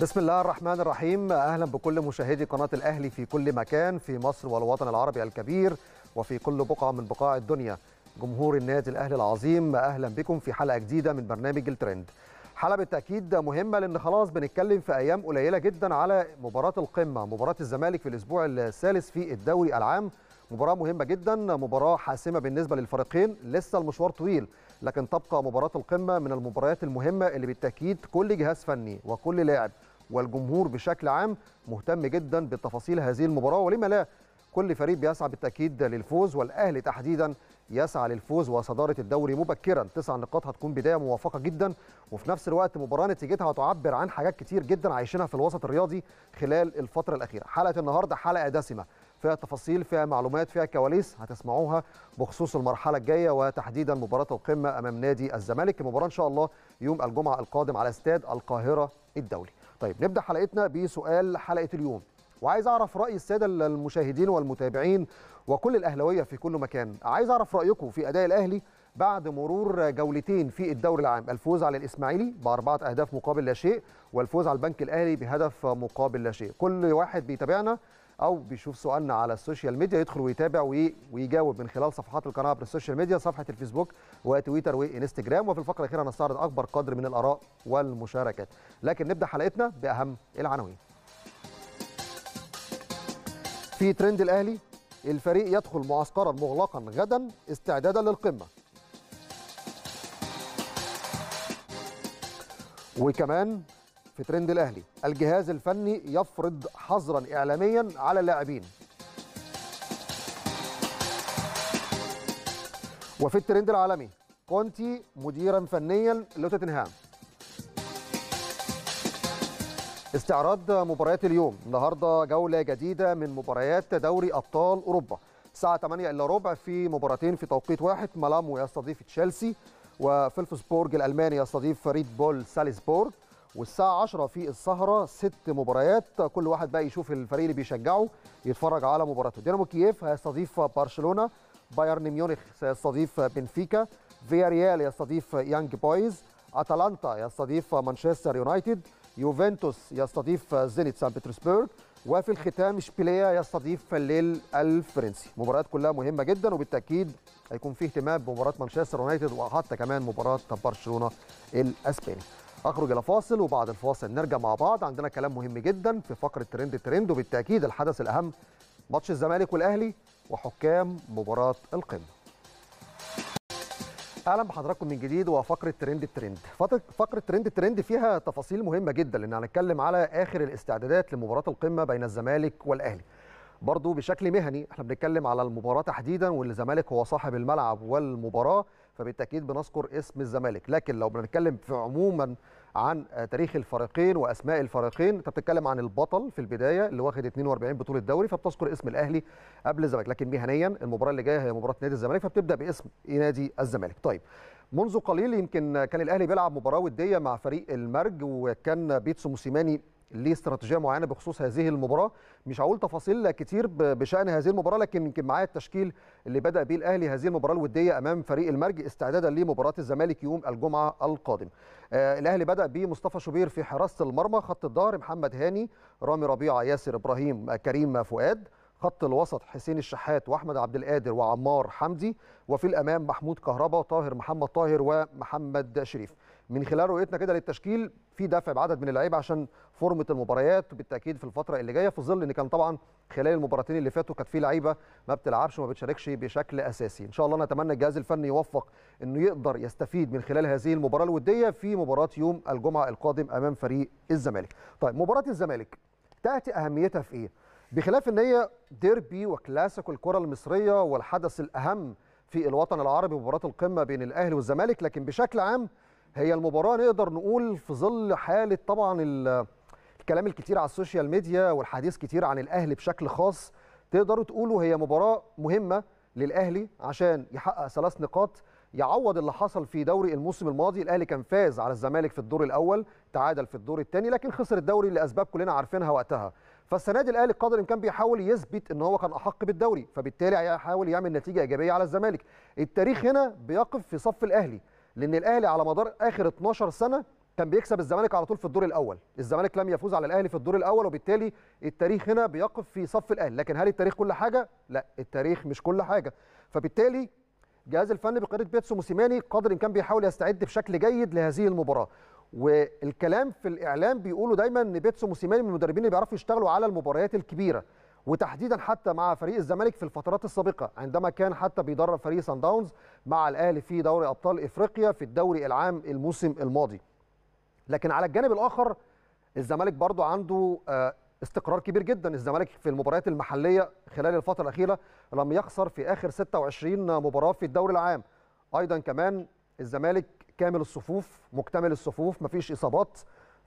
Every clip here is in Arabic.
بسم الله الرحمن الرحيم اهلا بكل مشاهدي قناه الاهلي في كل مكان في مصر والوطن العربي الكبير وفي كل بقعه من بقاع الدنيا جمهور النادي الاهلي العظيم اهلا بكم في حلقه جديده من برنامج الترند حلقه بالتاكيد مهمه لان خلاص بنتكلم في ايام قليله جدا على مباراه القمه مباراه الزمالك في الاسبوع الثالث في الدوري العام مباراه مهمه جدا مباراه حاسمه بالنسبه للفريقين لسه المشوار طويل لكن تبقى مباراه القمه من المباريات المهمه اللي بالتاكيد كل جهاز فني وكل لاعب والجمهور بشكل عام مهتم جدا بتفاصيل هذه المباراه ولما لا كل فريق بيسعى بالتاكيد للفوز والاهلي تحديدا يسعى للفوز وصداره الدوري مبكرا تسع نقاط هتكون بدايه موفقه جدا وفي نفس الوقت مباراه نتيجتها هتعبر عن حاجات كتير جدا عايشينها في الوسط الرياضي خلال الفتره الاخيره حلقه النهارده حلقه دسمه فيها تفاصيل فيها معلومات فيها كواليس هتسمعوها بخصوص المرحله الجايه وتحديدا مباراه القمه امام نادي الزمالك المباراه ان شاء الله يوم الجمعه القادم على استاد القاهره الدولي طيب نبدا حلقتنا بسؤال حلقه اليوم وعايز اعرف راي الساده المشاهدين والمتابعين وكل الاهلاويه في كل مكان عايز اعرف رايكم في اداء الاهلي بعد مرور جولتين في الدوري العام الفوز على الاسماعيلي باربعه اهداف مقابل لا شيء والفوز على البنك الاهلي بهدف مقابل لا شيء كل واحد بيتابعنا او بيشوف سؤالنا على السوشيال ميديا يدخل ويتابع ويجاوب من خلال صفحات القناه عبر السوشيال ميديا صفحه الفيسبوك وتويتر وانستجرام وفي الفقره الاخيره هنستعرض اكبر قدر من الاراء والمشاركات لكن نبدا حلقتنا باهم العناوين في ترند الاهلي الفريق يدخل معسكرا مغلقا غدا استعدادا للقمه وكمان في ترند الاهلي الجهاز الفني يفرض حظرا اعلاميا على اللاعبين وفي الترند العالمي كونتي مديرا فنيا لتوتنهام استعراض مباريات اليوم النهارده جوله جديده من مباريات دوري ابطال اوروبا الساعه 8 الا ربع في مباراتين في توقيت واحد مالامو يستضيف تشيلسي وفلفسبورج الالماني يستضيف ريد بول سالزبورج والساعه 10 في السهره ست مباريات كل واحد بقى يشوف الفريق اللي بيشجعه يتفرج على مباراته دينامو كييف هيستضيف برشلونه بايرن ميونخ سيستضيف بنفيكا فيا ريال يستضيف يانج بويز اتلانتا يستضيف مانشستر يونايتد يوفنتوس يستضيف زينيت سان بطرسبرغ وفي الختام اشبيليه يستضيف الليل الفرنسي مباريات كلها مهمه جدا وبالتاكيد هيكون فيه اهتمام بمباراه مانشستر يونايتد وحتى كمان مباراه برشلونه الاسباني اخرج الى فاصل وبعد الفاصل نرجع مع بعض عندنا كلام مهم جدا في فقره ترند ترند وبالتاكيد الحدث الاهم ماتش الزمالك والاهلي وحكام مباراه القمه اهلا بحضراتكم من جديد وفقره ترند ترند فقره ترند ترند فيها تفاصيل مهمه جدا لان هنتكلم على اخر الاستعدادات لمباراه القمه بين الزمالك والاهلي برضو بشكل مهني احنا بنتكلم على المباراه تحديدا والزمالك هو صاحب الملعب والمباراه فبالتاكيد بنذكر اسم الزمالك لكن لو بنتكلم في عموما عن آه، تاريخ الفريقين واسماء الفريقين انت بتتكلم عن البطل في البدايه اللي واخد 42 بطوله دوري فبتذكر اسم الاهلي قبل الزمالك لكن مهنيا المباراه اللي جايه هي مباراه نادي الزمالك فبتبدا باسم نادي الزمالك طيب منذ قليل يمكن آه، كان الاهلي بيلعب مباراه وديه مع فريق المرج وكان بيتسو موسيماني ليه استراتيجيه معينه بخصوص هذه المباراه مش هقول تفاصيل كتير بشان هذه المباراه لكن يمكن معايا التشكيل اللي بدا بيه الاهلي هذه المباراه الوديه امام فريق المرج استعدادا لمباراه الزمالك يوم الجمعه القادم آه الاهلي بدا بمصطفى شوبير في حراسه المرمى خط الظهر محمد هاني رامي ربيعه ياسر ابراهيم كريم فؤاد خط الوسط حسين الشحات واحمد عبد القادر وعمار حمدي وفي الامام محمود كهربا طاهر محمد طاهر ومحمد شريف من خلال رؤيتنا كده للتشكيل في دفع بعدد من اللعيبه عشان فورمه المباريات وبالتاكيد في الفتره اللي جايه في ظل ان كان طبعا خلال المباراتين اللي فاتوا كانت في لعيبه ما بتلعبش وما بتشاركش بشكل اساسي ان شاء الله نتمنى الجهاز الفني يوفق انه يقدر يستفيد من خلال هذه المباراه الوديه في مباراه يوم الجمعه القادم امام فريق الزمالك طيب مباراه الزمالك تاتي اهميتها في ايه بخلاف ان هي ديربي وكلاسيكو الكره المصريه والحدث الاهم في الوطن العربي مباراه القمه بين الاهلي والزمالك لكن بشكل عام هي المباراه نقدر نقول في ظل حاله طبعا الكلام الكتير على السوشيال ميديا والحديث كتير عن الاهلي بشكل خاص تقدروا تقولوا هي مباراه مهمه للاهلي عشان يحقق ثلاث نقاط يعوض اللي حصل في دوري الموسم الماضي الاهلي كان فاز على الزمالك في الدور الاول تعادل في الدور الثاني لكن خسر الدوري لاسباب كلنا عارفينها وقتها فالسنه دي الاهلي قدر الامكان بيحاول يثبت ان هو كان احق بالدوري فبالتالي هيحاول يعمل نتيجه ايجابيه على الزمالك التاريخ هنا بيقف في صف الاهلي لان الاهلي على مدار اخر 12 سنه كان بيكسب الزمالك على طول في الدور الاول الزمالك لم يفوز على الاهلي في الدور الاول وبالتالي التاريخ هنا بيقف في صف الاهلي لكن هل التاريخ كل حاجه لا التاريخ مش كل حاجه فبالتالي جهاز الفن بقياده بيتسو موسيماني قدر ان كان بيحاول يستعد بشكل جيد لهذه المباراه والكلام في الاعلام بيقولوا دايما ان بيتسو موسيماني من المدربين اللي بيعرفوا يشتغلوا على المباريات الكبيره وتحديدا حتى مع فريق الزمالك في الفترات السابقه عندما كان حتى بيدرب فريق سان داونز مع الاهلي في دوري ابطال افريقيا في الدوري العام الموسم الماضي. لكن على الجانب الاخر الزمالك برضه عنده آه، استقرار كبير جدا الزمالك في المباريات المحليه خلال الفتره الاخيره لم يخسر في اخر 26 مباراه في الدوري العام. ايضا كمان الزمالك كامل الصفوف مكتمل الصفوف مفيش اصابات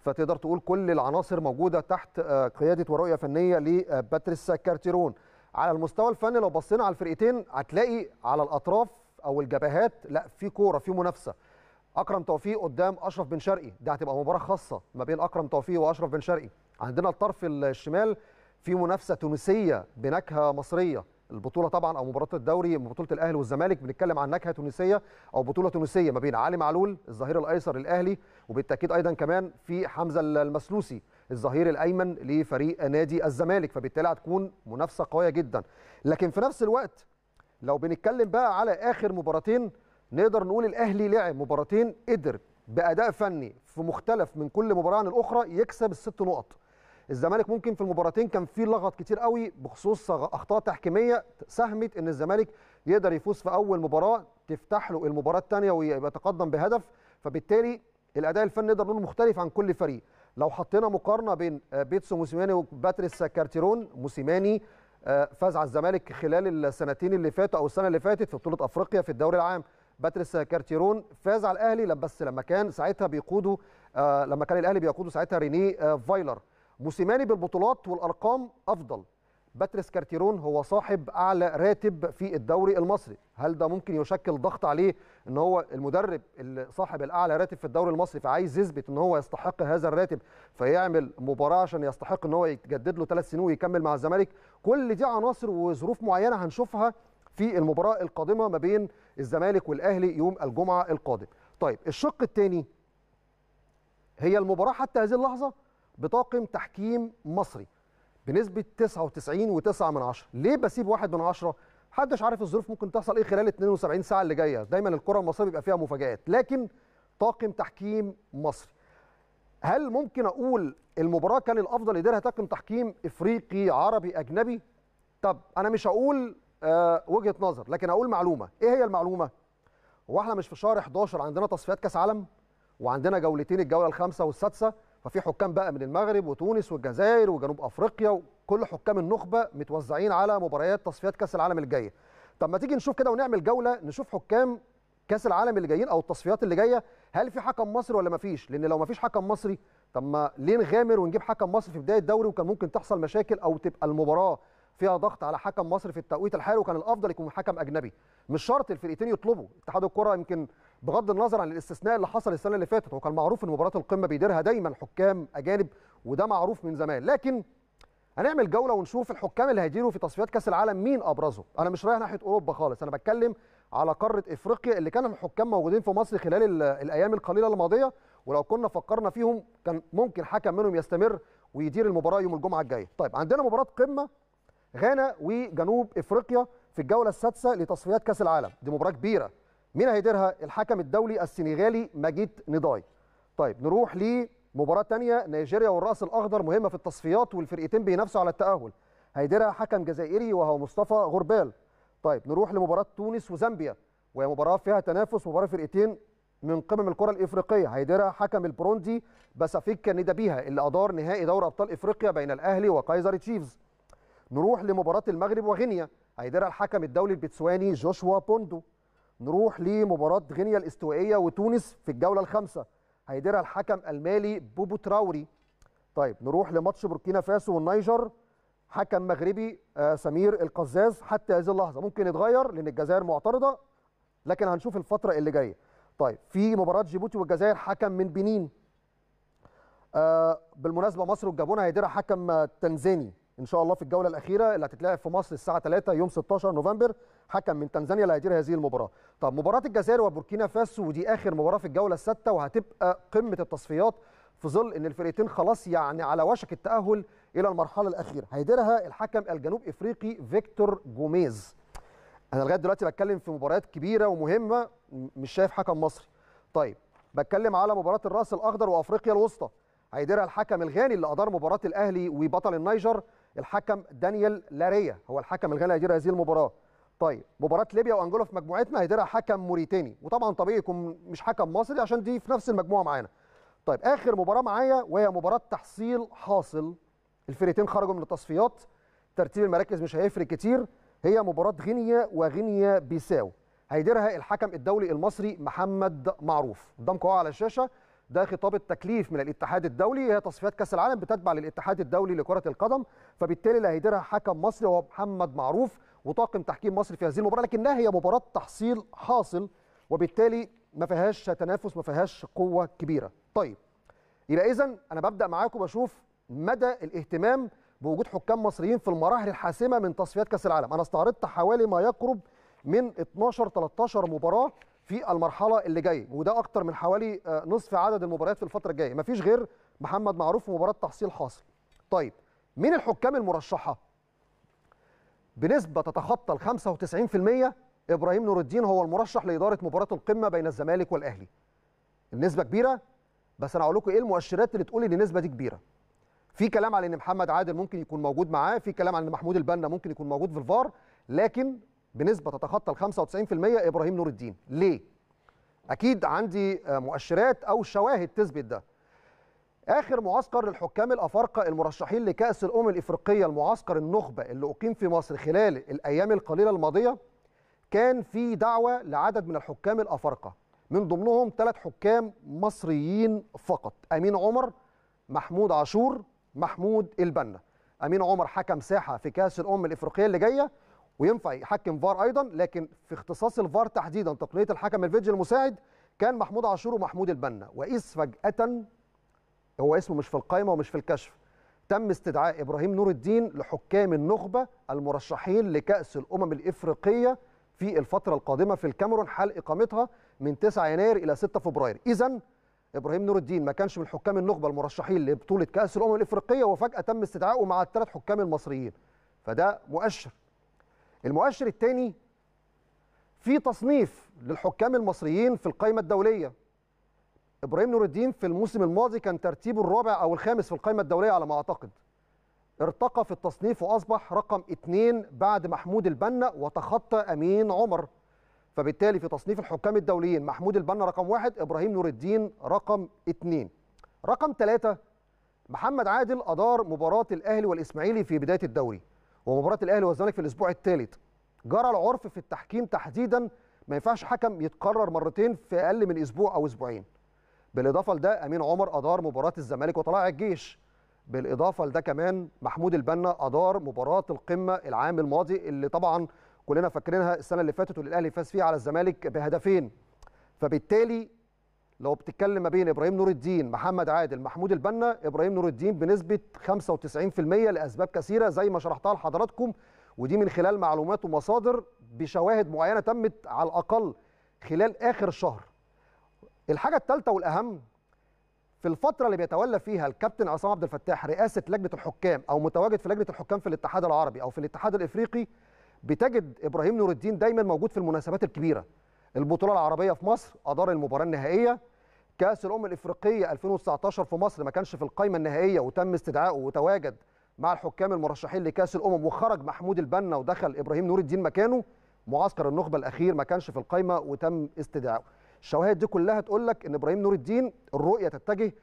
فتقدر تقول كل العناصر موجوده تحت آه، قياده ورؤيه فنيه لباتريس كارتيرون على المستوى الفني لو بصينا على الفرقتين هتلاقي على الاطراف او الجبهات لا في كوره في منافسه اكرم توفيق قدام اشرف بن شرقي ده هتبقى مباراه خاصه ما بين اكرم توفيق واشرف بن شرقي عندنا الطرف الشمال في منافسه تونسيه بنكهه مصريه البطوله طبعا او مباراه الدوري بطوله الاهلي والزمالك بنتكلم عن نكهه تونسيه او بطوله تونسيه ما بين علي معلول الظهير الايسر الاهلي وبالتاكيد ايضا كمان في حمزه المسلوسي الظهير الايمن لفريق نادي الزمالك فبالتالي هتكون منافسه قويه جدا لكن في نفس الوقت لو بنتكلم بقى على اخر مباراتين نقدر نقول الاهلي لعب مباراتين قدر باداء فني في مختلف من كل مباراه عن الاخرى يكسب الست نقط الزمالك ممكن في المباراتين كان في لغط كتير قوي بخصوص اخطاء تحكيميه ساهمت ان الزمالك يقدر يفوز في اول مباراه تفتح له المباراه الثانيه ويبقى تقدم بهدف فبالتالي الاداء الفني نقدر نقول مختلف عن كل فريق لو حطينا مقارنه بين آه، بيتسو موسيماني وباتريس كارتيرون موسيماني آه، فاز على الزمالك خلال السنتين اللي فاتوا او السنه اللي فاتت في بطوله افريقيا في الدوري العام باتريس كارتيرون فاز على الاهلي بس لما كان ساعتها بيقوده آه، لما كان الاهلي بيقوده ساعتها رينيه فايلر موسيماني بالبطولات والارقام افضل باتريس كارتيرون هو صاحب اعلى راتب في الدوري المصري هل ده ممكن يشكل ضغط عليه ان هو المدرب اللي صاحب الاعلى راتب في الدوري المصري فعايز يثبت ان هو يستحق هذا الراتب فيعمل مباراه عشان يستحق ان هو يتجدد له ثلاث سنين ويكمل مع الزمالك كل دي عناصر وظروف معينه هنشوفها في المباراه القادمه ما بين الزمالك والاهلي يوم الجمعه القادم طيب الشق الثاني هي المباراه حتى هذه اللحظه بطاقم تحكيم مصري بنسبه 99.9 ليه بسيب 1 من 10 حدش عارف الظروف ممكن تحصل ايه خلال 72 ساعه اللي جايه دايما الكره المصريه بيبقى فيها مفاجات لكن طاقم تحكيم مصري هل ممكن اقول المباراه كان الافضل يديرها طاقم تحكيم افريقي عربي اجنبي طب انا مش هقول أه وجهه نظر لكن هقول معلومه ايه هي المعلومه هو احنا مش في شهر 11 عندنا تصفيات كاس عالم وعندنا جولتين الجوله الخامسه والسادسه ففي حكام بقى من المغرب وتونس والجزائر وجنوب افريقيا وكل حكام النخبه متوزعين على مباريات تصفيات كاس العالم الجايه طب ما تيجي نشوف كده ونعمل جوله نشوف حكام كاس العالم اللي جايين او التصفيات اللي جايه هل في حكم مصري ولا ما فيش لان لو ما فيش حكم مصري طب ما ليه نغامر ونجيب حكم مصري في بدايه الدوري وكان ممكن تحصل مشاكل او تبقى المباراه فيها ضغط على حكم مصري في التوقيت الحالي وكان الافضل يكون حكم اجنبي مش شرط الفرقتين يطلبوا اتحاد الكره يمكن بغض النظر عن الاستثناء اللي حصل السنه اللي فاتت وكان معروف ان مباراه القمه بيديرها دايما حكام اجانب وده معروف من زمان لكن هنعمل جوله ونشوف الحكام اللي هيديروا في تصفيات كاس العالم مين ابرزهم انا مش رايح ناحيه اوروبا خالص انا بتكلم على قاره افريقيا اللي كان الحكام موجودين في مصر خلال الايام القليله الماضيه ولو كنا فكرنا فيهم كان ممكن حكم منهم يستمر ويدير المباراه يوم الجمعه الجايه طيب عندنا مباراه قمه غانا وجنوب افريقيا في الجوله السادسه لتصفيات كاس العالم دي مباراه كبيره مين هيديرها الحكم الدولي السنغالي مجيد نضاي. طيب نروح لمباراه ثانيه نيجيريا والراس الاخضر مهمه في التصفيات والفرقتين بينافسوا على التاهل هيديرها حكم جزائري وهو مصطفى غربال طيب نروح لمباراه تونس وزامبيا وهي مباراه فيها تنافس مباراه فرقتين من قمم الكره الافريقيه هيديرها حكم البروندي باسافيك ندبيها اللي ادار نهائي دوري ابطال افريقيا بين الاهلي وكايزر تشيفز نروح لمباراه المغرب وغينيا هيديرها الحكم الدولي البتسواني جوشوا بوندو نروح لمباراه غينيا الاستوائيه وتونس في الجوله الخامسه هيديرها الحكم المالي بوبو تراوري طيب نروح لماتش بوركينا فاسو والنيجر حكم مغربي آه سمير القزاز حتى هذه اللحظه ممكن يتغير لان الجزائر معترضه لكن هنشوف الفتره اللي جايه طيب في مباراه جيبوتي والجزائر حكم من بنين آه بالمناسبه مصر والجابون هيديرها حكم تنزاني ان شاء الله في الجوله الاخيره اللي هتتلعب في مصر الساعه 3 يوم 16 نوفمبر حكم من تنزانيا اللي هيدير هذه المباراه طب مباراه الجزائر وبوركينا فاسو ودي اخر مباراه في الجوله السادسه وهتبقى قمه التصفيات في ظل ان الفرقتين خلاص يعني على وشك التاهل الى المرحله الاخيره هيديرها الحكم الجنوب افريقي فيكتور جوميز انا لغايه دلوقتي بتكلم في مباريات كبيره ومهمه مش شايف حكم مصري طيب بتكلم على مباراه الراس الاخضر وافريقيا الوسطى هيديرها الحكم الغاني اللي ادار مباراه الاهلي وبطل النيجر الحكم دانيال لاريا هو الحكم الغانا هيدير هذه المباراه طيب مباراه ليبيا وانجولا في مجموعتنا هيديرها حكم موريتاني وطبعا طبيعي يكون مش حكم مصري عشان دي في نفس المجموعه معانا طيب اخر مباراه معايا وهي مباراه تحصيل حاصل الفرقتين خرجوا من التصفيات ترتيب المراكز مش هيفرق كتير هي مباراه غينيا وغينيا بيساو هيديرها الحكم الدولي المصري محمد معروف قدامكم اهو على الشاشه ده خطاب التكليف من الاتحاد الدولي هي تصفيات كاس العالم بتتبع للاتحاد الدولي لكره القدم فبالتالي اللي هيديرها حكم مصري هو محمد معروف وطاقم تحكيم مصر في هذه المباراه لكنها هي مباراه تحصيل حاصل وبالتالي ما فيهاش تنافس ما فيهاش قوه كبيره طيب يبقى اذا انا ببدا معاكم بشوف مدى الاهتمام بوجود حكام مصريين في المراحل الحاسمه من تصفيات كاس العالم انا استعرضت حوالي ما يقرب من 12 13 مباراه في المرحله اللي جايه وده اكتر من حوالي آه، نصف عدد المباريات في الفتره الجايه مفيش غير محمد معروف ومباراه تحصيل حاصل طيب مين الحكام المرشحه بنسبه تتخطى ال 95% ابراهيم نور الدين هو المرشح لاداره مباراه القمه بين الزمالك والاهلي النسبه كبيره بس انا هقول لكم ايه المؤشرات اللي تقول ان النسبه دي كبيره في كلام على ان محمد عادل ممكن يكون موجود معاه في كلام على ان محمود البنا ممكن يكون موجود في الفار لكن بنسبه تتخطى ال 95% ابراهيم نور الدين ليه اكيد عندي آه، مؤشرات او شواهد تثبت ده اخر معسكر للحكام الافارقه المرشحين لكاس الامم الافريقيه المعسكر النخبه اللي اقيم في مصر خلال الايام القليله الماضيه كان في دعوه لعدد من الحكام الافارقه من ضمنهم ثلاث حكام مصريين فقط امين عمر محمود عاشور محمود البنا امين عمر حكم ساحه في كاس الامم الافريقيه اللي جايه وينفع يحكم فار ايضا لكن في اختصاص الفار تحديدا تقنيه الحكم الفيدج المساعد كان محمود عاشور ومحمود البنا وقيس فجاه هو اسمه مش في القائمه ومش في الكشف تم استدعاء ابراهيم نور الدين لحكام النخبه المرشحين لكاس الامم الافريقيه في الفتره القادمه في الكاميرون حال اقامتها من 9 يناير الى 6 فبراير اذا ابراهيم نور الدين ما كانش من حكام النخبه المرشحين لبطوله كاس الامم الافريقيه وفجاه تم استدعائه مع الثلاث حكام المصريين فده مؤشر المؤشر الثاني في تصنيف للحكام المصريين في القائمه الدوليه ابراهيم نور الدين في الموسم الماضي كان ترتيبه الرابع او الخامس في القائمه الدوليه على ما اعتقد ارتقى في التصنيف واصبح رقم اثنين بعد محمود البنا وتخطى امين عمر فبالتالي في تصنيف الحكام الدوليين محمود البنا رقم واحد ابراهيم نور الدين رقم اثنين رقم ثلاثه محمد عادل ادار مباراه الاهلي والاسماعيلي في بدايه الدوري ومباراه الاهلي والزمالك في الاسبوع الثالث جرى العرف في التحكيم تحديدا ما ينفعش حكم يتكرر مرتين في اقل من اسبوع او اسبوعين بالاضافه لده امين عمر ادار مباراه الزمالك وطلائع الجيش بالاضافه لده كمان محمود البنا ادار مباراه القمه العام الماضي اللي طبعا كلنا فاكرينها السنه اللي فاتت واللي الاهلي فاز فيها على الزمالك بهدفين فبالتالي لو بتتكلم ما بين ابراهيم نور الدين محمد عادل محمود البنا ابراهيم نور الدين بنسبه 95% لاسباب كثيره زي ما شرحتها لحضراتكم ودي من خلال معلومات ومصادر بشواهد معينه تمت على الاقل خلال اخر شهر الحاجه الثالثه والاهم في الفتره اللي بيتولى فيها الكابتن عصام عبد الفتاح رئاسه لجنه الحكام او متواجد في لجنه الحكام في الاتحاد العربي او في الاتحاد الافريقي بتجد ابراهيم نور الدين دايما موجود في المناسبات الكبيره البطوله العربيه في مصر ادار المباراه النهائيه كاس الامم الافريقيه 2019 في مصر ما كانش في القائمه النهائيه وتم استدعائه وتواجد مع الحكام المرشحين لكاس الامم وخرج محمود البنا ودخل ابراهيم نور الدين مكانه معسكر النخبه الاخير ما كانش في القائمه وتم استدعائه الشواهد دي كلها تقول لك ان ابراهيم نور الدين الرؤيه تتجه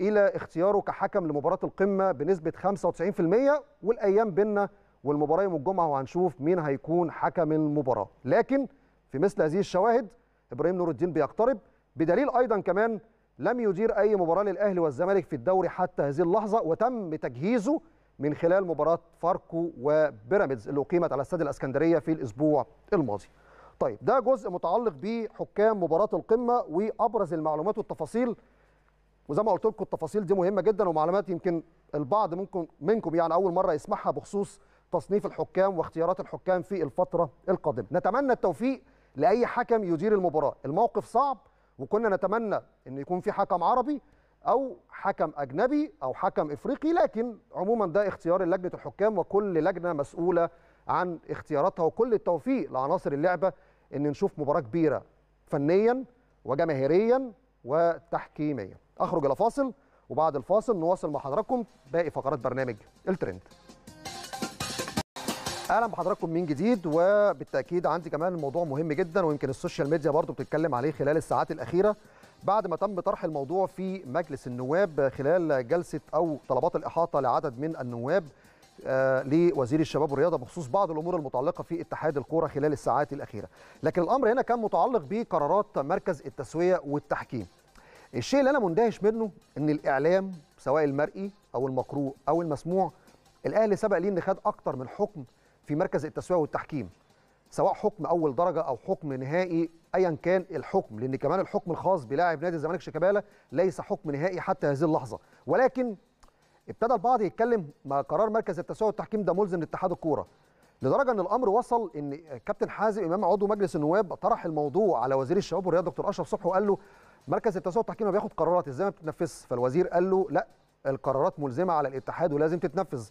الى اختياره كحكم لمباراه القمه بنسبه 95% والايام بينا والمباراه يوم الجمعه وهنشوف مين هيكون حكم المباراه لكن في مثل هذه الشواهد ابراهيم نور الدين بيقترب بدليل ايضا كمان لم يدير اي مباراه للاهلي والزمالك في الدوري حتى هذه اللحظه وتم تجهيزه من خلال مباراه فاركو وبيراميدز اللي اقيمت على استاد الاسكندريه في الاسبوع الماضي. طيب ده جزء متعلق بحكام مباراه القمه وابرز المعلومات والتفاصيل وزي ما قلت لكم التفاصيل دي مهمه جدا ومعلومات يمكن البعض ممكن منكم يعني اول مره يسمعها بخصوص تصنيف الحكام واختيارات الحكام في الفتره القادمه. نتمنى التوفيق لاي حكم يدير المباراه، الموقف صعب وكنا نتمنى ان يكون في حكم عربي او حكم اجنبي او حكم افريقي لكن عموما ده اختيار لجنه الحكام وكل لجنه مسؤوله عن اختياراتها وكل التوفيق لعناصر اللعبه ان نشوف مباراه كبيره فنيا وجماهيريا وتحكيميا اخرج الى فاصل وبعد الفاصل نواصل مع حضراتكم باقي فقرات برنامج الترند اهلا بحضراتكم من جديد وبالتاكيد عندي كمان موضوع مهم جدا ويمكن السوشيال ميديا برضو بتتكلم عليه خلال الساعات الاخيره بعد ما تم طرح الموضوع في مجلس النواب خلال جلسه او طلبات الاحاطه لعدد من النواب آه، لوزير الشباب والرياضه بخصوص بعض الامور المتعلقه في اتحاد الكوره خلال الساعات الاخيره لكن الامر هنا كان متعلق بقرارات مركز التسويه والتحكيم الشيء اللي انا مندهش منه ان الاعلام سواء المرئي او المقروء او المسموع الاهلي سبق ليه ان خد اكتر من حكم في مركز التسويه والتحكيم سواء حكم اول درجه او حكم نهائي ايا كان الحكم لان كمان الحكم الخاص بلاعب نادي الزمالك شيكابالا ليس حكم نهائي حتى هذه اللحظه ولكن ابتدى البعض يتكلم ما قرار مركز التسويه والتحكيم ده ملزم لاتحاد الكوره لدرجه ان الامر وصل ان كابتن حازم امام عضو مجلس النواب طرح الموضوع على وزير الشباب والرياضه دكتور اشرف صبحي وقال له مركز التسويه والتحكيم ما بياخد قرارات ازاي ما بتتنفذش فالوزير قال له لا القرارات ملزمه على الاتحاد ولازم تتنفذ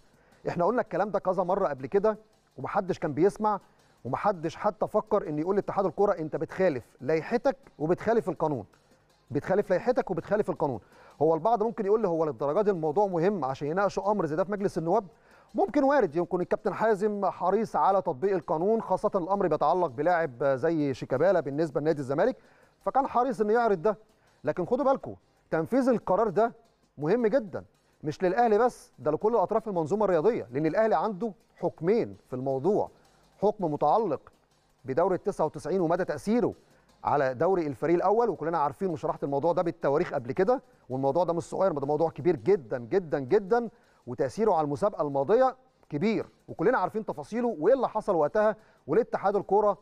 احنا قلنا الكلام ده كذا مره قبل كده ومحدش كان بيسمع ومحدش حتى فكر ان يقول لاتحاد الكره انت بتخالف لائحتك وبتخالف القانون بتخالف لائحتك وبتخالف القانون هو البعض ممكن يقول لي هو للدرجه دي الموضوع مهم عشان يناقشوا امر زي ده في مجلس النواب ممكن وارد يكون الكابتن حازم حريص على تطبيق القانون خاصه الامر بيتعلق بلاعب زي شيكابالا بالنسبه لنادي الزمالك فكان حريص انه يعرض ده لكن خدوا بالكم تنفيذ القرار ده مهم جدا مش للاهلي بس ده لكل اطراف المنظومه الرياضيه لان الاهلي عنده حكمين في الموضوع حكم متعلق بدوري ال 99 ومدى تاثيره على دوري الفريق الاول وكلنا عارفين وشرحت الموضوع ده بالتواريخ قبل كده والموضوع ده مش صغير ده موضوع كبير جدا جدا جدا وتاثيره على المسابقه الماضيه كبير وكلنا عارفين تفاصيله وايه اللي حصل وقتها وليه اتحاد الكوره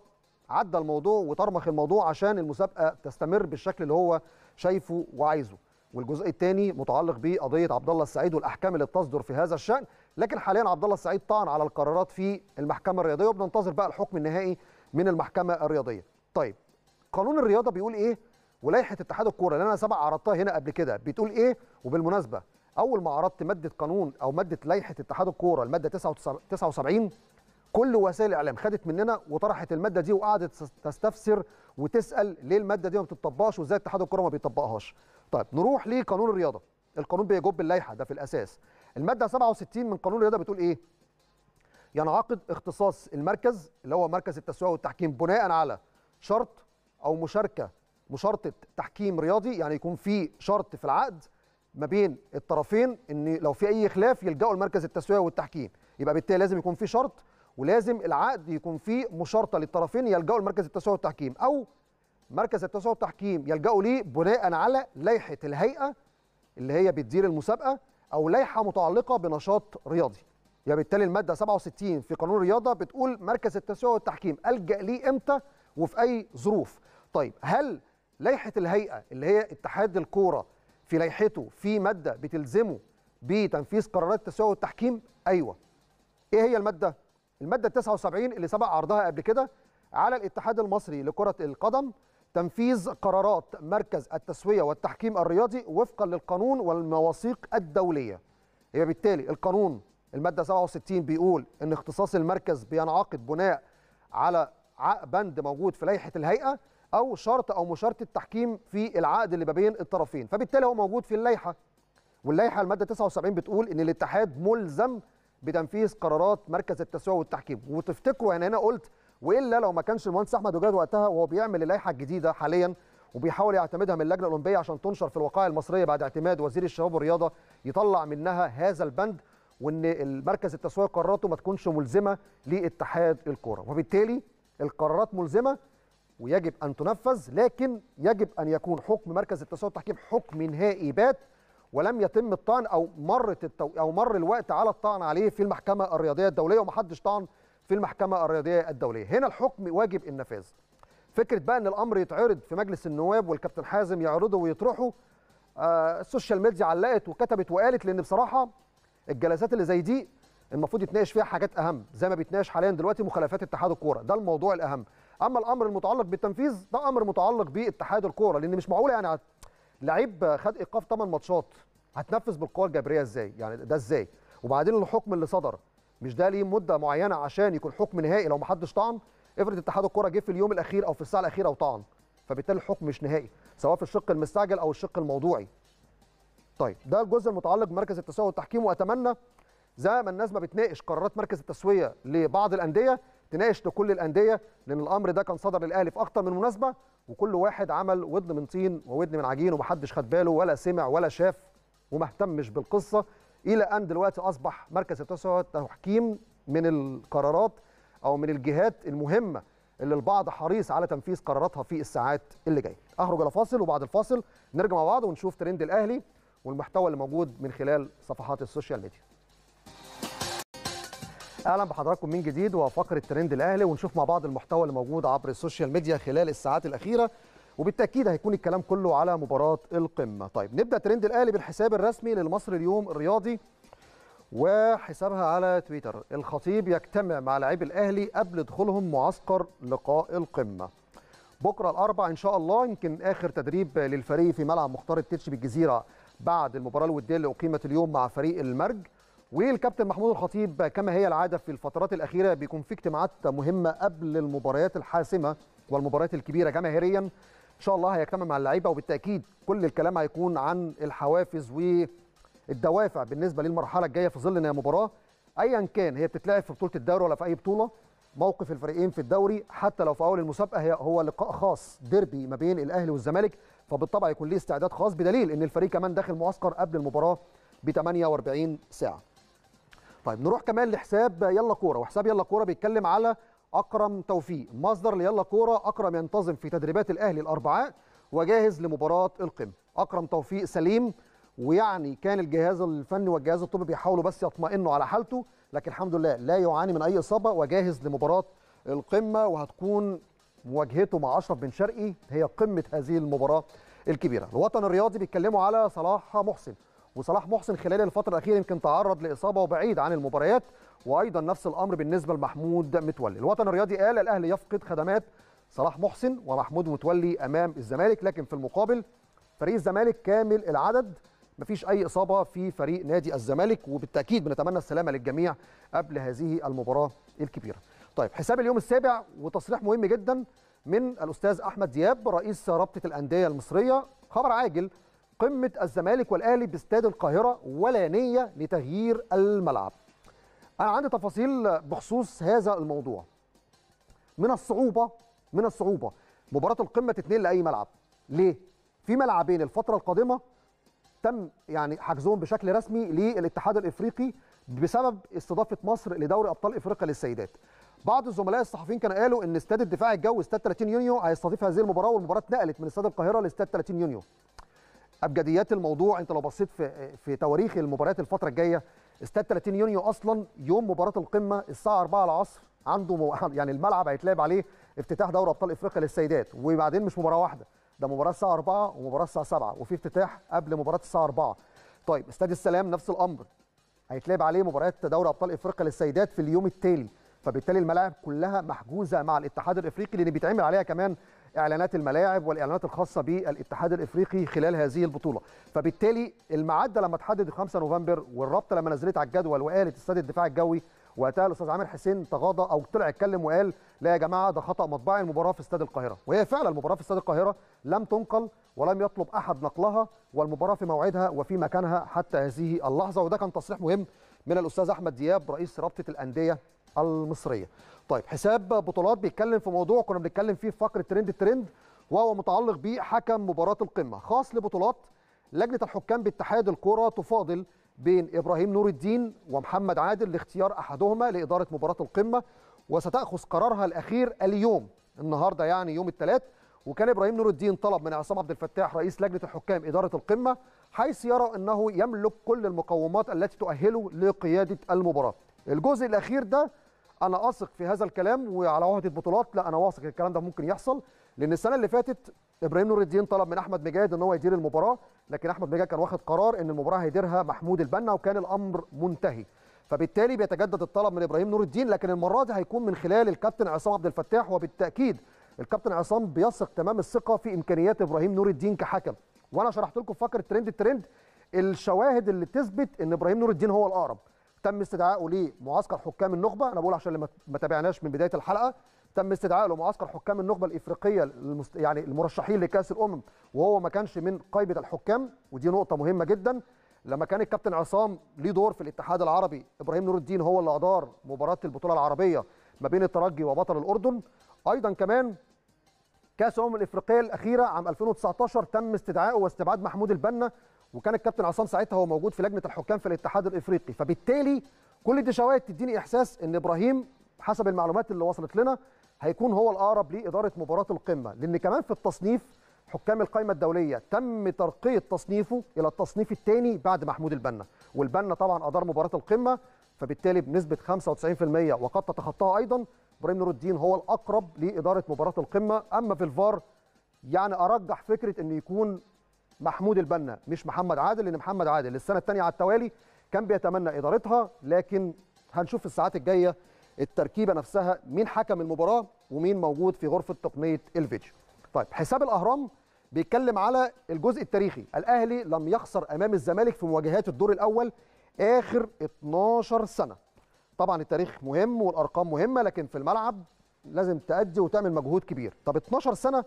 عدى الموضوع وطرمخ الموضوع عشان المسابقه تستمر بالشكل اللي هو شايفه وعايزه والجزء الثاني متعلق بقضيه عبد الله السعيد والاحكام اللي بتصدر في هذا الشان لكن حاليا عبد الله السعيد طعن على القرارات في المحكمه الرياضيه وبننتظر بقى الحكم النهائي من المحكمه الرياضيه طيب قانون الرياضه بيقول ايه ولائحه اتحاد الكوره اللي انا سبق عرضتها هنا قبل كده بتقول ايه وبالمناسبه اول ما عرضت ماده قانون او ماده لائحه اتحاد الكوره الماده 79 كل وسائل الاعلام خدت مننا وطرحت الماده دي وقعدت تستفسر وتسال ليه الماده دي ما بتطبقش وازاي اتحاد الكوره ما بيطبقهاش طيب نروح لقانون الرياضه القانون بيجب اللائحه ده في الاساس الماده 67 من قانون الرياضه بتقول ايه ينعقد اختصاص المركز اللي هو مركز التسويه والتحكيم بناء على شرط او مشاركه مشارطه تحكيم رياضي يعني يكون في شرط في العقد ما بين الطرفين ان لو في اي خلاف يلجأوا لمركز التسويه والتحكيم يبقى بالتالي لازم يكون في شرط ولازم العقد يكون فيه مشارطه للطرفين يلجأوا لمركز التسويه والتحكيم او مركز التسويق والتحكيم يلجأوا ليه بناء على لائحة الهيئة اللي هي بتدير المسابقة أو لائحة متعلقة بنشاط رياضي يبقى بالتالي المادة 67 في قانون الرياضة بتقول مركز التسويق والتحكيم ألجأ ليه إمتى وفي أي ظروف طيب هل لائحة الهيئة اللي هي اتحاد الكورة في لائحته في مادة بتلزمه بتنفيذ قرارات التسويق والتحكيم أيوه إيه هي المادة؟ المادة 79 اللي سبق عرضها قبل كده على الاتحاد المصري لكرة القدم تنفيذ قرارات مركز التسوية والتحكيم الرياضي وفقا للقانون والمواثيق الدولية يبقى بالتالي القانون المادة 67 بيقول ان اختصاص المركز بينعقد بناء على بند موجود في لائحة الهيئة او شرط او مشارطة التحكيم في العقد اللي ما بين الطرفين فبالتالي هو موجود في اللائحة واللائحة المادة 79 بتقول ان الاتحاد ملزم بتنفيذ قرارات مركز التسوية والتحكيم وتفتكروا يعني انا قلت والا لو ما كانش المهندس احمد وجاد وقتها وهو بيعمل اللائحه الجديده حاليا وبيحاول يعتمدها من اللجنه الاولمبيه عشان تنشر في الوقائع المصريه بعد اعتماد وزير الشباب والرياضه يطلع منها هذا البند وان المركز التسويق قراراته ما تكونش ملزمه لاتحاد الكوره وبالتالي القرارات ملزمه ويجب ان تنفذ لكن يجب ان يكون حكم مركز التسويق والتحكيم حكم نهائي بات ولم يتم الطعن او مرت التو... او مر الوقت على الطعن عليه في المحكمه الرياضيه الدوليه ومحدش طعن في المحكمه الرياضيه الدوليه هنا الحكم واجب النفاذ فكره بقى ان الامر يتعرض في مجلس النواب والكابتن حازم يعرضه ويطرحه آه، السوشيال ميديا علقت وكتبت وقالت لان بصراحه الجلسات اللي زي دي المفروض يتناقش فيها حاجات اهم زي ما بيتناقش حاليا دلوقتي مخالفات اتحاد الكوره ده الموضوع الاهم اما الامر المتعلق بالتنفيذ ده امر متعلق باتحاد الكوره لان مش معقوله يعني لعيب خد ايقاف 8 ماتشات هتنفذ بالقوه الجبريه ازاي يعني ده ازاي وبعدين الحكم اللي صدر مش ده ليه مده معينه عشان يكون حكم نهائي لو ما حدش طعن افرض اتحاد الكره جه في اليوم الاخير او في الساعه الاخيره وطعن فبالتالي الحكم مش نهائي سواء في الشق المستعجل او الشق الموضوعي طيب ده الجزء المتعلق بمركز التسويه والتحكيم واتمنى زي ما الناس ما بتناقش قرارات مركز التسويه لبعض الانديه تناقش لكل الانديه لان الامر ده كان صدر للاهلي في اكتر من مناسبه وكل واحد عمل ودن من طين وودن من عجين ومحدش خد باله ولا سمع ولا شاف وما اهتمش بالقصه الى ان دلوقتي اصبح مركز التوسع تحكيم من القرارات او من الجهات المهمه اللي البعض حريص على تنفيذ قراراتها في الساعات اللي جايه اخرج على فاصل وبعد الفاصل نرجع مع بعض ونشوف ترند الاهلي والمحتوى اللي موجود من خلال صفحات السوشيال ميديا اهلا بحضراتكم من جديد وفقره ترند الاهلي ونشوف مع بعض المحتوى اللي موجود عبر السوشيال ميديا خلال الساعات الاخيره وبالتاكيد هيكون الكلام كله على مباراه القمه طيب نبدا ترند الاهلي بالحساب الرسمي للمصري اليوم الرياضي وحسابها على تويتر الخطيب يجتمع مع لاعبي الاهلي قبل دخولهم معسكر لقاء القمه بكره الاربع ان شاء الله يمكن اخر تدريب للفريق في ملعب مختار التتش بالجزيره بعد المباراه الوديه اللي اقيمت اليوم مع فريق المرج والكابتن محمود الخطيب كما هي العاده في الفترات الاخيره بيكون في اجتماعات مهمه قبل المباريات الحاسمه والمباريات الكبيره جماهيريا ان شاء الله هيجتمع مع اللعيبه وبالتاكيد كل الكلام هيكون عن الحوافز والدوافع بالنسبه للمرحله الجايه في ظل ان مباراه ايا كان هي بتتلعب في بطوله الدوري ولا في اي بطوله موقف الفريقين في الدوري حتى لو في اول المسابقه هي هو لقاء خاص ديربي ما بين الاهلي والزمالك فبالطبع يكون ليه استعداد خاص بدليل ان الفريق كمان داخل معسكر قبل المباراه ب 48 ساعه. طيب نروح كمان لحساب يلا كوره وحساب يلا كوره بيتكلم على اكرم توفيق مصدر ليلا كوره اكرم ينتظم في تدريبات الاهلي الاربعاء وجاهز لمباراه القمه اكرم توفيق سليم ويعني كان الجهاز الفني والجهاز الطبي بيحاولوا بس يطمئنوا على حالته لكن الحمد لله لا يعاني من اي اصابه وجاهز لمباراه القمه وهتكون مواجهته مع اشرف بن شرقي هي قمه هذه المباراه الكبيره الوطن الرياضي بيتكلموا على صلاح محسن وصلاح محسن خلال الفتره الاخيره يمكن تعرض لاصابه وبعيد عن المباريات وايضا نفس الامر بالنسبه لمحمود متولي الوطن الرياضي قال الاهلي يفقد خدمات صلاح محسن ومحمود متولي امام الزمالك لكن في المقابل فريق الزمالك كامل العدد مفيش اي اصابه في فريق نادي الزمالك وبالتاكيد بنتمنى السلامه للجميع قبل هذه المباراه الكبيره طيب حساب اليوم السابع وتصريح مهم جدا من الاستاذ احمد دياب رئيس رابطه الانديه المصريه خبر عاجل قمة الزمالك والأهلي باستاد القاهرة ولا نية لتغيير الملعب أنا عندي تفاصيل بخصوص هذا الموضوع من الصعوبة من الصعوبة مباراة القمة تتنقل لأي ملعب ليه؟ في ملعبين الفترة القادمة تم يعني حجزهم بشكل رسمي للاتحاد الافريقي بسبب استضافه مصر لدوري ابطال افريقيا للسيدات. بعض الزملاء الصحفيين كانوا قالوا ان استاد الدفاع الجوي استاد 30 يونيو هيستضيف هذه المباراه والمباراه اتنقلت من استاد القاهره لاستاد 30 يونيو. ابجديات الموضوع انت لو بصيت في في تواريخ المباريات الفتره الجايه استاد 30 يونيو اصلا يوم مباراه القمه الساعه 4 العصر عنده يعني الملعب هيتلعب عليه افتتاح دوري ابطال افريقيا للسيدات وبعدين مش مباراه واحده ده مباراه الساعه 4 ومباراه الساعه 7 وفي افتتاح قبل مباراه الساعه 4 طيب استاد السلام نفس الامر هيتلعب عليه مباريات دوري ابطال افريقيا للسيدات في اليوم التالي فبالتالي الملاعب كلها محجوزه مع الاتحاد الافريقي لان بيتعمل عليها كمان اعلانات الملاعب والاعلانات الخاصه بالاتحاد الافريقي خلال هذه البطوله فبالتالي المعدة لما تحدد 5 نوفمبر والرابطه لما نزلت على الجدول وقالت استاد الدفاع الجوي وقتها الاستاذ عامر حسين تغاضى او طلع اتكلم وقال لا يا جماعه ده خطا مطبعي المباراه في استاد القاهره وهي فعلا المباراه في استاد القاهره لم تنقل ولم يطلب احد نقلها والمباراه في موعدها وفي مكانها حتى هذه اللحظه وده كان تصريح مهم من الاستاذ احمد دياب رئيس رابطه الانديه المصريه طيب حساب بطولات بيتكلم في موضوع كنا بنتكلم فيه في فقره ترند ترند وهو متعلق بحكم مباراه القمه خاص لبطولات لجنه الحكام باتحاد الكره تفاضل بين ابراهيم نور الدين ومحمد عادل لاختيار احدهما لاداره مباراه القمه وستاخذ قرارها الاخير اليوم النهارده يعني يوم الثلاث وكان ابراهيم نور الدين طلب من عصام عبد الفتاح رئيس لجنه الحكام اداره القمه حيث يرى انه يملك كل المقومات التي تؤهله لقياده المباراه الجزء الاخير ده انا اثق في هذا الكلام وعلى عهده بطولات لا انا واثق الكلام ده ممكن يحصل لان السنه اللي فاتت ابراهيم نور الدين طلب من احمد مجاهد ان هو يدير المباراه لكن احمد مجاهد كان واخد قرار ان المباراه هيديرها محمود البنا وكان الامر منتهي فبالتالي بيتجدد الطلب من ابراهيم نور الدين لكن المره دي هيكون من خلال الكابتن عصام عبد الفتاح وبالتاكيد الكابتن عصام بيثق تمام الثقه في امكانيات ابراهيم نور الدين كحكم وانا شرحت لكم فقره ترند الترند الشواهد اللي تثبت ان ابراهيم نور الدين هو الاقرب تم استدعائه لمعسكر حكام النخبه انا بقول عشان اللي ما تابعناش من بدايه الحلقه تم استدعائه لمعسكر حكام النخبه الافريقيه المست... يعني المرشحين لكاس الامم وهو ما كانش من قايبة الحكام ودي نقطه مهمه جدا لما كان الكابتن عصام ليه دور في الاتحاد العربي ابراهيم نور الدين هو اللي ادار مباراه البطوله العربيه ما بين الترجي وبطل الاردن ايضا كمان كاس الامم الافريقيه الاخيره عام 2019 تم استدعائه واستبعاد محمود البنا وكان الكابتن عصام ساعتها هو موجود في لجنه الحكام في الاتحاد الافريقي فبالتالي كل دي شواهد تديني احساس ان ابراهيم حسب المعلومات اللي وصلت لنا هيكون هو الاقرب لاداره مباراه القمه لان كمان في التصنيف حكام القائمه الدوليه تم ترقيه تصنيفه الى التصنيف الثاني بعد محمود البنا والبنا طبعا ادار مباراه القمه فبالتالي بنسبه 95% وقد تتخطاها ايضا ابراهيم نور الدين هو الاقرب لاداره مباراه القمه اما في الفار يعني ارجح فكره انه يكون محمود البنا مش محمد عادل لان محمد عادل السنه الثانيه على التوالي كان بيتمنى ادارتها لكن هنشوف في الساعات الجايه التركيبه نفسها مين حكم المباراه ومين موجود في غرفه تقنيه الفيديو. طيب حساب الاهرام بيتكلم على الجزء التاريخي، الاهلي لم يخسر امام الزمالك في مواجهات الدور الاول اخر 12 سنه. طبعا التاريخ مهم والارقام مهمه لكن في الملعب لازم تأدي وتعمل مجهود كبير، طب 12 سنه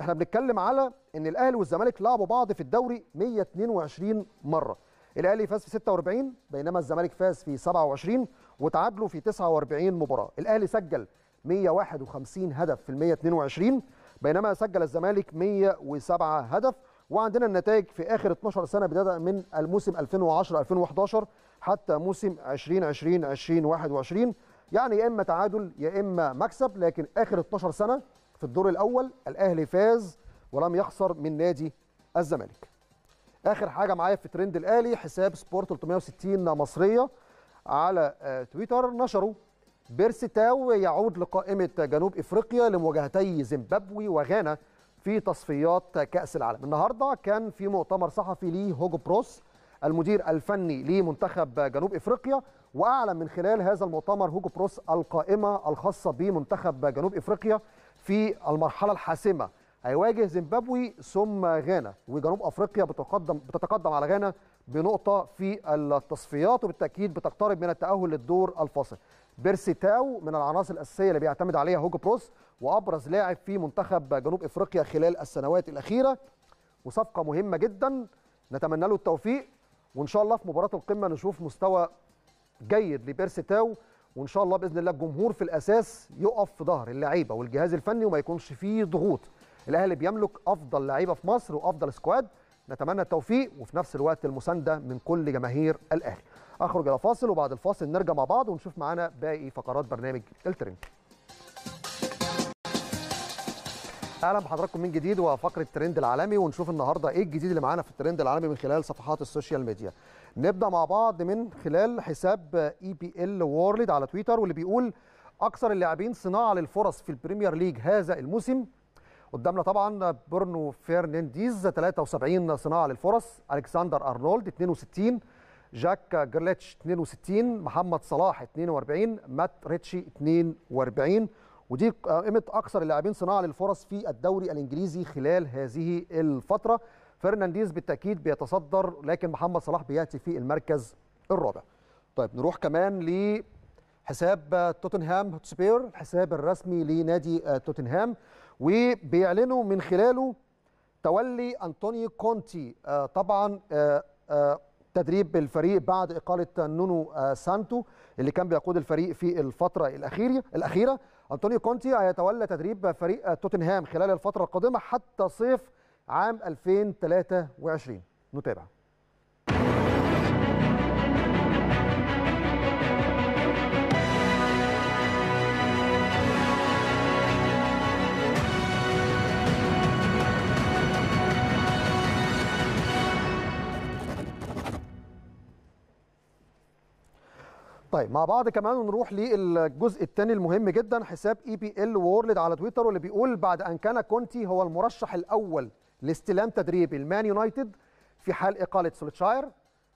احنا بنتكلم على ان الاهلي والزمالك لعبوا بعض في الدوري 122 مره الاهلي فاز في 46 بينما الزمالك فاز في 27 وتعادلوا في 49 مباراه الاهلي سجل 151 هدف في ال 122 بينما سجل الزمالك 107 هدف وعندنا النتائج في اخر 12 سنه بدايه من الموسم 2010 2011 حتى موسم 2020 2021 يعني يا اما تعادل يا اما مكسب لكن اخر 12 سنه في الدور الاول الاهلي فاز ولم يخسر من نادي الزمالك اخر حاجه معايا في ترند الاهلي حساب سبورت 360 مصريه على آه، تويتر نشروا تاو يعود لقائمه جنوب افريقيا لمواجهتي زيمبابوي وغانا في تصفيات كاس العالم النهارده كان في مؤتمر صحفي لي هوجو بروس المدير الفني لمنتخب جنوب افريقيا واعلن من خلال هذا المؤتمر هوجو بروس القائمه الخاصه بمنتخب جنوب افريقيا في المرحله الحاسمه هيواجه زيمبابوي ثم غانا وجنوب افريقيا بتقدم بتتقدم على غانا بنقطه في التصفيات وبالتاكيد بتقترب من التاهل للدور الفاصل بيرسي تاو من العناصر الاساسيه اللي بيعتمد عليها هوجو بروس وابرز لاعب في منتخب جنوب افريقيا خلال السنوات الاخيره وصفقه مهمه جدا نتمنى له التوفيق وان شاء الله في مباراه القمه نشوف مستوى جيد لبيرسي تاو وان شاء الله باذن الله الجمهور في الاساس يقف في ظهر اللعيبه والجهاز الفني وما يكونش فيه ضغوط الاهلي بيملك افضل لعيبه في مصر وافضل سكواد نتمنى التوفيق وفي نفس الوقت المسانده من كل جماهير الاهلي اخرج الى فاصل وبعد الفاصل نرجع مع بعض ونشوف معانا باقي فقرات برنامج الترند اهلا بحضراتكم من جديد وفقره الترند العالمي ونشوف النهارده ايه الجديد اللي معانا في الترند العالمي من خلال صفحات السوشيال ميديا نبدا مع بعض من خلال حساب اي بي ال وورلد على تويتر واللي بيقول اكثر اللاعبين صناعه للفرص في البريمير ليج هذا الموسم قدامنا طبعا برنو فرنانديز 73 صناعه للفرص الكسندر ارنولد 62 جاك جرليتش 62 محمد صلاح 42 مات ريتشي 42 ودي قائمه اكثر اللاعبين صناعه للفرص في الدوري الانجليزي خلال هذه الفتره فرنانديز بالتاكيد بيتصدر لكن محمد صلاح بياتي في المركز الرابع طيب نروح كمان لحساب توتنهام هوتسبير الحساب الرسمي لنادي توتنهام وبيعلنوا من خلاله تولي انطونيو كونتي آه، طبعا آه، آه، تدريب الفريق بعد اقاله نونو سانتو اللي كان بيقود الفريق في الفتره الاخيره الاخيره انطونيو كونتي هيتولى تدريب فريق توتنهام خلال الفتره القادمه حتى صيف عام 2023 نتابع طيب مع بعض كمان نروح للجزء الثاني المهم جدا حساب اي بي ال وورلد على تويتر واللي بيقول بعد ان كان كونتي هو المرشح الاول لاستلام تدريب المان يونايتد في حال إقالة سولتشاير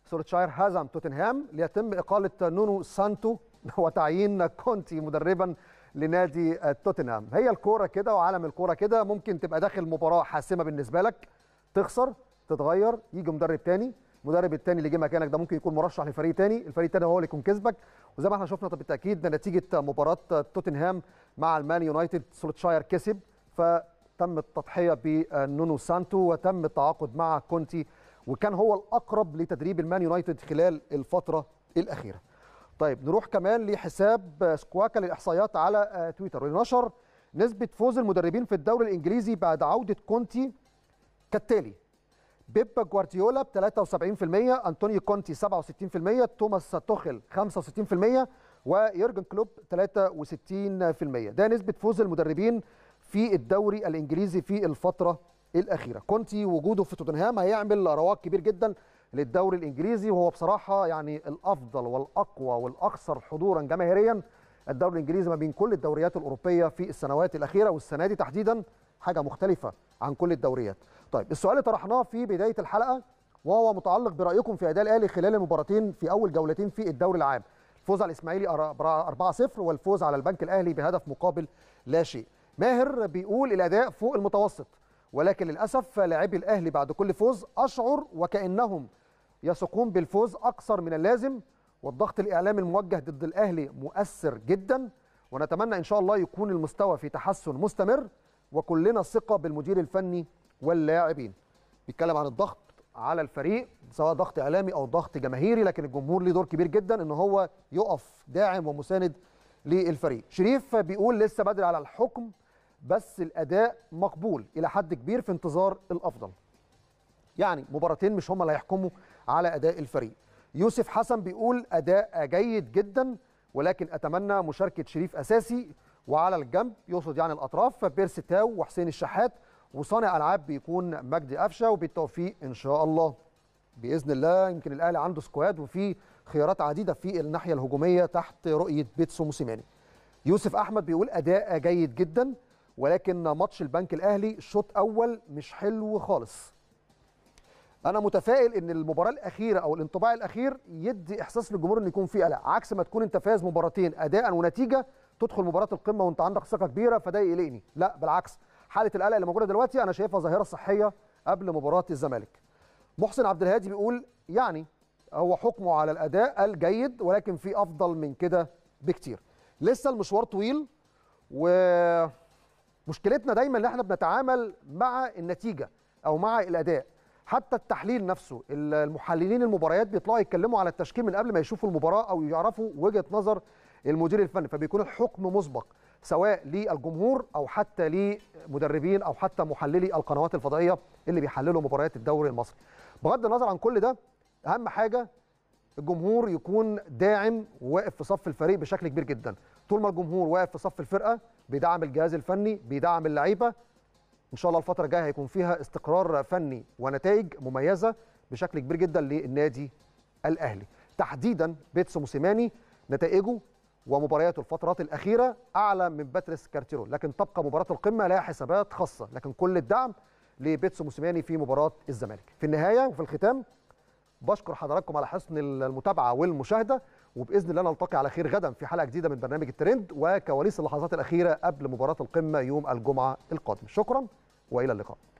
سولتشاير هزم توتنهام ليتم إقالة نونو سانتو وتعيين كونتي مدربا لنادي توتنهام هي الكورة كده وعالم الكورة كده ممكن تبقى داخل مباراة حاسمة بالنسبة لك تخسر تتغير يجي مدرب تاني المدرب التاني اللي جه مكانك ده ممكن يكون مرشح لفريق تاني الفريق التاني هو اللي يكون كسبك وزي ما احنا شفنا بالتاكيد نتيجه مباراه توتنهام مع المان يونايتد سولتشاير كسب ف تم التضحيه بنونو سانتو وتم التعاقد مع كونتي وكان هو الاقرب لتدريب المان يونايتد خلال الفتره الاخيره. طيب نروح كمان لحساب سكواكا للاحصائيات على آه، تويتر واللي نشر نسبه فوز المدربين في الدوري الانجليزي بعد عوده كونتي كالتالي بيب جوارديولا ب 73% انطونيو كونتي 67% توماس توخل 65% ويورجن كلوب 63% ده نسبه فوز المدربين في الدوري الانجليزي في الفتره الاخيره كونتي وجوده في توتنهام هيعمل رواق كبير جدا للدوري الانجليزي وهو بصراحه يعني الافضل والاقوى والاكثر حضورا جماهيريا الدوري الانجليزي ما بين كل الدوريات الاوروبيه في السنوات الاخيره والسنه دي تحديدا حاجه مختلفه عن كل الدوريات طيب السؤال اللي طرحناه في بدايه الحلقه وهو متعلق برايكم في اداء الاهلي خلال المباراتين في اول جولتين في الدوري العام الفوز على الاسماعيلي 4-0 والفوز على البنك الاهلي بهدف مقابل لا شيء ماهر بيقول الاداء فوق المتوسط ولكن للاسف لاعبي الاهلي بعد كل فوز اشعر وكانهم يثقون بالفوز اكثر من اللازم والضغط الاعلامي الموجه ضد الاهلي مؤثر جدا ونتمنى ان شاء الله يكون المستوى في تحسن مستمر وكلنا ثقه بالمدير الفني واللاعبين بيتكلم عن الضغط على الفريق سواء ضغط اعلامي او ضغط جماهيري لكن الجمهور ليه دور كبير جدا ان هو يقف داعم ومساند للفريق شريف بيقول لسه بدري على الحكم بس الاداء مقبول الى حد كبير في انتظار الافضل يعني مباراتين مش هم اللي هيحكموا على اداء الفريق يوسف حسن بيقول اداء جيد جدا ولكن اتمنى مشاركه شريف اساسي وعلى الجنب يقصد يعني الاطراف فبيرسي تاو وحسين الشحات وصانع العاب بيكون مجدي قفشه وبالتوفيق ان شاء الله باذن الله يمكن الاهلي عنده سكواد وفي خيارات عديده في الناحيه الهجوميه تحت رؤيه بيتسو موسيماني يوسف احمد بيقول اداء جيد جدا ولكن ماتش البنك الاهلي شوط اول مش حلو خالص انا متفائل ان المباراه الاخيره او الانطباع الاخير يدي احساس للجمهور ان يكون في قلق عكس ما تكون انت فايز مباراتين اداء ونتيجه تدخل مباراه القمه وانت عندك ثقه كبيره فده يقلقني لا بالعكس حاله القلق اللي موجوده دلوقتي انا شايفها ظاهره صحيه قبل مباراه الزمالك محسن عبد الهادي بيقول يعني هو حكمه على الاداء الجيد ولكن في افضل من كده بكتير لسه المشوار طويل و مشكلتنا دايما ان احنا بنتعامل مع النتيجه او مع الاداء حتى التحليل نفسه المحللين المباريات بيطلعوا يتكلموا على التشكيل من قبل ما يشوفوا المباراه او يعرفوا وجهه نظر المدير الفني فبيكون الحكم مسبق سواء للجمهور او حتى لمدربين او حتى محللي القنوات الفضائيه اللي بيحللوا مباريات الدوري المصري بغض النظر عن كل ده اهم حاجه الجمهور يكون داعم وواقف في صف الفريق بشكل كبير جدا طول ما الجمهور واقف في صف الفرقه بيدعم الجهاز الفني بيدعم اللعيبه ان شاء الله الفتره الجايه هيكون فيها استقرار فني ونتائج مميزه بشكل كبير جدا للنادي الاهلي تحديدا بيتسو موسيماني نتائجه ومبارياته الفترات الاخيره اعلى من باتريس كارتيرو لكن تبقى مباراه القمه لها حسابات خاصه لكن كل الدعم لبيتسو موسيماني في مباراه الزمالك في النهايه وفي الختام بشكر حضراتكم على حسن المتابعه والمشاهده وباذن الله نلتقي على خير غدا في حلقه جديده من برنامج الترند وكواليس اللحظات الاخيره قبل مباراه القمه يوم الجمعه القادم شكرا والى اللقاء